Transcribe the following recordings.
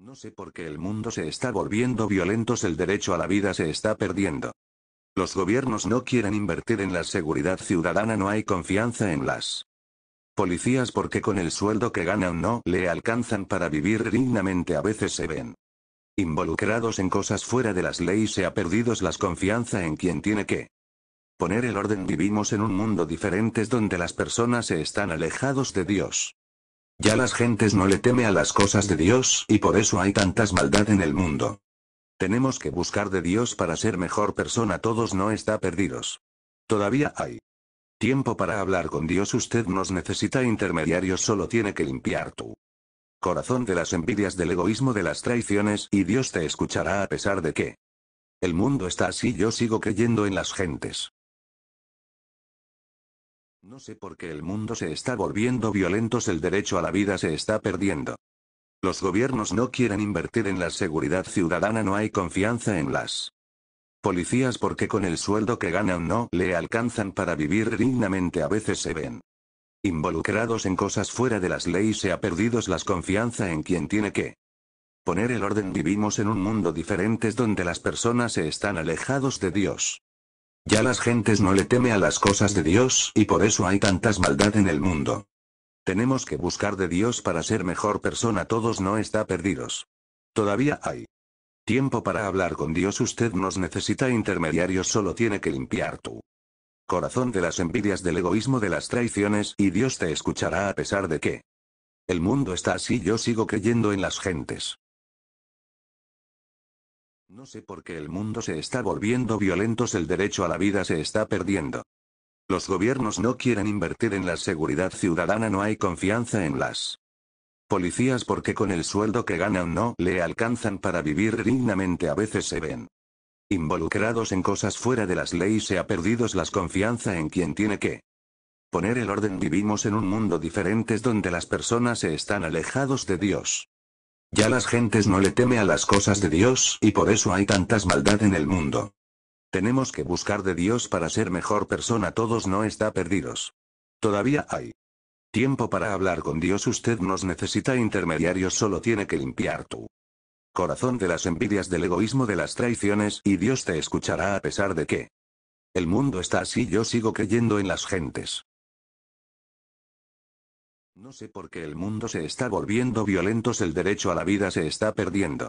No sé por qué el mundo se está volviendo violento, el derecho a la vida se está perdiendo. Los gobiernos no quieren invertir en la seguridad ciudadana, no hay confianza en las policías porque con el sueldo que ganan no le alcanzan para vivir dignamente, a veces se ven involucrados en cosas fuera de las leyes, se ha perdido la confianza en quien tiene que poner el orden. Vivimos en un mundo diferente donde las personas se están alejados de Dios. Ya las gentes no le teme a las cosas de Dios y por eso hay tantas maldad en el mundo. Tenemos que buscar de Dios para ser mejor persona. Todos no está perdidos. Todavía hay tiempo para hablar con Dios. Usted nos necesita intermediarios. Solo tiene que limpiar tu corazón de las envidias, del egoísmo, de las traiciones y Dios te escuchará a pesar de que el mundo está así. Yo sigo creyendo en las gentes. No sé por qué el mundo se está volviendo violento, el derecho a la vida se está perdiendo. Los gobiernos no quieren invertir en la seguridad ciudadana, no hay confianza en las policías porque con el sueldo que ganan no le alcanzan para vivir dignamente, a veces se ven involucrados en cosas fuera de las leyes, se ha perdido la confianza en quien tiene que poner el orden. Vivimos en un mundo diferente donde las personas se están alejados de Dios. Ya las gentes no le teme a las cosas de Dios y por eso hay tantas maldad en el mundo. Tenemos que buscar de Dios para ser mejor persona. Todos no está perdidos. Todavía hay tiempo para hablar con Dios. Usted nos necesita intermediarios. Solo tiene que limpiar tu corazón de las envidias, del egoísmo, de las traiciones y Dios te escuchará a pesar de que el mundo está así. Yo sigo creyendo en las gentes. No sé por qué el mundo se está volviendo violento, el derecho a la vida se está perdiendo. Los gobiernos no quieren invertir en la seguridad ciudadana, no hay confianza en las policías porque con el sueldo que ganan no le alcanzan para vivir dignamente, a veces se ven involucrados en cosas fuera de las leyes, se ha perdido la confianza en quien tiene que poner el orden. Vivimos en un mundo diferente donde las personas se están alejados de Dios. Ya las gentes no le teme a las cosas de Dios y por eso hay tantas maldad en el mundo. Tenemos que buscar de Dios para ser mejor persona. Todos no está perdidos. Todavía hay tiempo para hablar con Dios. Usted nos necesita intermediarios. Solo tiene que limpiar tu corazón de las envidias, del egoísmo, de las traiciones, y Dios te escuchará a pesar de que el mundo está así. Yo sigo creyendo en las gentes. No sé por qué el mundo se está volviendo violento, el derecho a la vida se está perdiendo.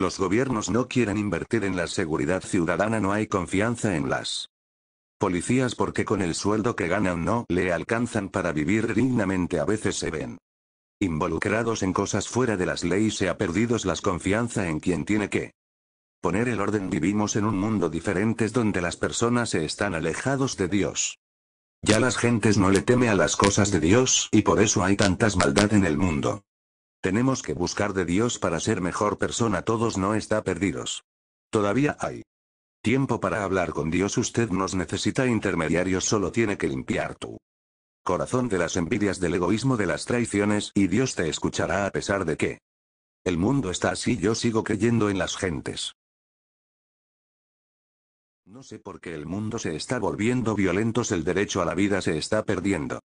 Los gobiernos no quieren invertir en la seguridad ciudadana, no hay confianza en las policías porque con el sueldo que ganan no le alcanzan para vivir dignamente, a veces se ven involucrados en cosas fuera de las leyes, se ha perdido la confianza en quien tiene que poner el orden. Vivimos en un mundo diferente donde las personas se están alejados de Dios. Ya las gentes no le teme a las cosas de Dios y por eso hay tantas maldad en el mundo. Tenemos que buscar de Dios para ser mejor persona. Todos no está perdidos. Todavía hay tiempo para hablar con Dios. Usted nos necesita intermediarios. Solo tiene que limpiar tu corazón de las envidias, del egoísmo, de las traiciones y Dios te escuchará a pesar de que el mundo está así. Yo sigo creyendo en las gentes. No sé por qué el mundo se está volviendo violento, el derecho a la vida se está perdiendo.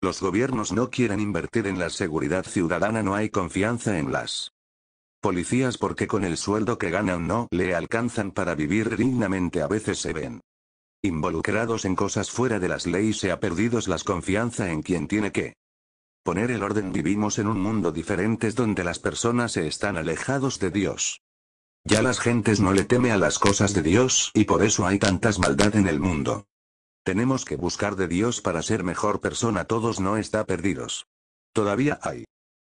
Los gobiernos no quieren invertir en la seguridad ciudadana, no hay confianza en las policías porque con el sueldo que ganan no le alcanzan para vivir dignamente, a veces se ven involucrados en cosas fuera de las leyes, se ha perdido la confianza en quien tiene que poner el orden. Vivimos en un mundo diferente donde las personas se están alejados de Dios. Ya las gentes no le teme a las cosas de Dios y por eso hay tantas maldad en el mundo. Tenemos que buscar de Dios para ser mejor persona. Todos no está perdidos. Todavía hay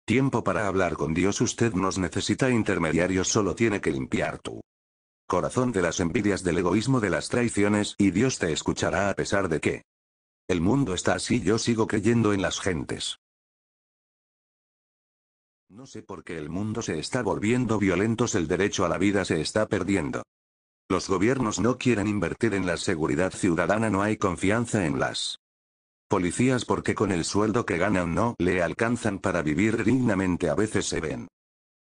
tiempo para hablar con Dios. Usted nos necesita intermediarios. Solo tiene que limpiar tu corazón de las envidias, del egoísmo, de las traiciones y Dios te escuchará a pesar de que el mundo está así. Yo sigo creyendo en las gentes. No sé por qué el mundo se está volviendo violento, el derecho a la vida se está perdiendo. Los gobiernos no quieren invertir en la seguridad ciudadana, no hay confianza en las policías porque con el sueldo que ganan no le alcanzan para vivir dignamente, a veces se ven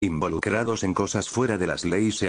involucrados en cosas fuera de las leyes, se